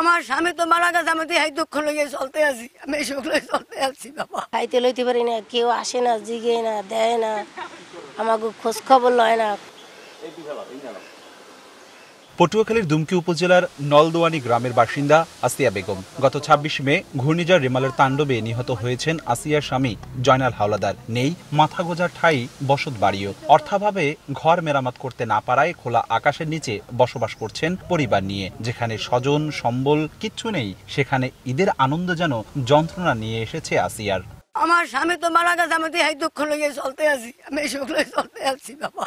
আমার স্বামী তো মারা গেছে আমি তো এই দুঃখ লইয়ে চলতে আছি আমি এই সুখ লইয়ে চলতে আছি বাবা খাইতে লইতে পারি না কেউ আসে না জিগে না দেয় না আমাকে খোঁজ খবর লয় না পটুয়াখালীর দুমকি উপজেলার নলদোয়ানি গ্রামের বাসিন্দা আসিয়া বেগম গত ২৬ মে ঘূর্ণিঝড় রেমালের তাণ্ডবে নিহত হয়েছেন আসিয়ার স্বামী জয়নাল হাওলাদার নেই মাথা গোজার ঠাই বসত বাড়িও অর্থাভাবে ঘর মেরামত করতে না পারায় খোলা আকাশের নিচে বসবাস করছেন পরিবার নিয়ে যেখানে স্বজন সম্বল কিচ্ছু নেই সেখানে ঈদের আনন্দ যেন যন্ত্রণা নিয়ে এসেছে আসিয়ার আমার স্বামী তো মারা গেছে আমি তো এই দুঃখ লেগে চলতে আছি আমি এই চলতে আছি বাবা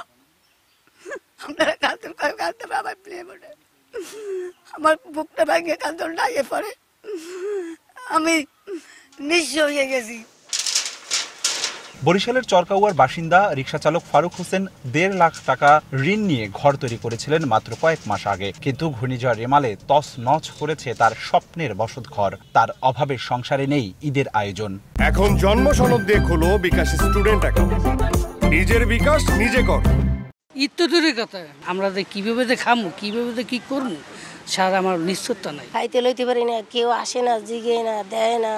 আপনারা কাঁদতে আমার বুকটা ভাঙে আমি হয়ে গেছি বরিশালের চরকাউয়ার বাসিন্দা রিক্সা চালক ফারুক হোসেন দেড় লাখ টাকা ঋণ নিয়ে ঘর তৈরি করেছিলেন মাত্র কয়েক মাস আগে কিন্তু ঘূর্ণিঝড় রেমালে তস নচ করেছে তার স্বপ্নের বসত ঘর তার অভাবে সংসারে নেই ঈদের আয়োজন এখন জন্ম সনদ দিয়ে খোলো বিকাশ স্টুডেন্ট অ্যাকাউন্ট নিজের বিকাশ নিজে কর ইত্যাদি দূরের কথা আমরা যে কীভাবে যে খামু কীভাবে যে কী করবো সার আমার নিশ্চয়তা নাই খাইতে লইতে পারি না কেউ আসে না জিগে না দেয় না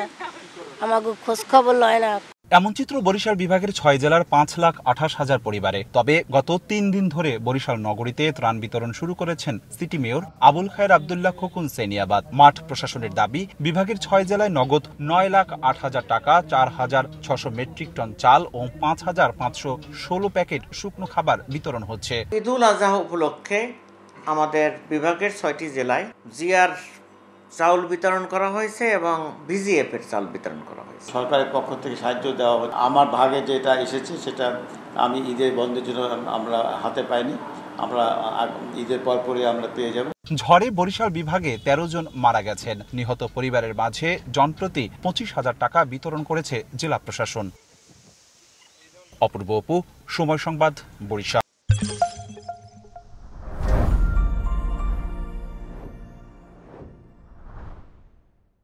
আমাকে খোঁজ খবর লয় না এমন চিত্র বরিশাল বিভাগের ছয় জেলার পাঁচ লাখ আঠাশ হাজার পরিবারে তবে গত তিন দিন ধরে বরিশাল নগরীতে ত্রাণ বিতরণ শুরু করেছেন সিটি মেয়র আবুল খায়ের আবদুল্লাহ খোকুন সেনিয়াবাদ মাঠ প্রশাসনের দাবি বিভাগের ছয় জেলায় নগদ নয় লাখ আট হাজার টাকা চার হাজার ছশো মেট্রিক টন চাল ও পাঁচ হাজার পাঁচশো ষোলো প্যাকেট শুকনো খাবার বিতরণ হচ্ছে ঈদুল আজহা উপলক্ষে আমাদের বিভাগের ছয়টি জেলায় জিয়ার চাউল বিতরণ করা হয়েছে এবং ভিজিএফ এর চাউল বিতরণ করা হয়েছে সরকারের পক্ষ থেকে সাহায্য দেওয়া হয়েছে আমার ভাগে যেটা এসেছে সেটা আমি ঈদের বন্ধের জন্য আমরা হাতে পাইনি আমরা ঈদের পর পরে আমরা পেয়ে যাব ঝড়ে বরিশাল বিভাগে ১৩ জন মারা গেছেন নিহত পরিবারের মাঝে জনপ্রতি পঁচিশ হাজার টাকা বিতরণ করেছে জেলা প্রশাসন অপূর্ব অপু সময় সংবাদ বরিশাল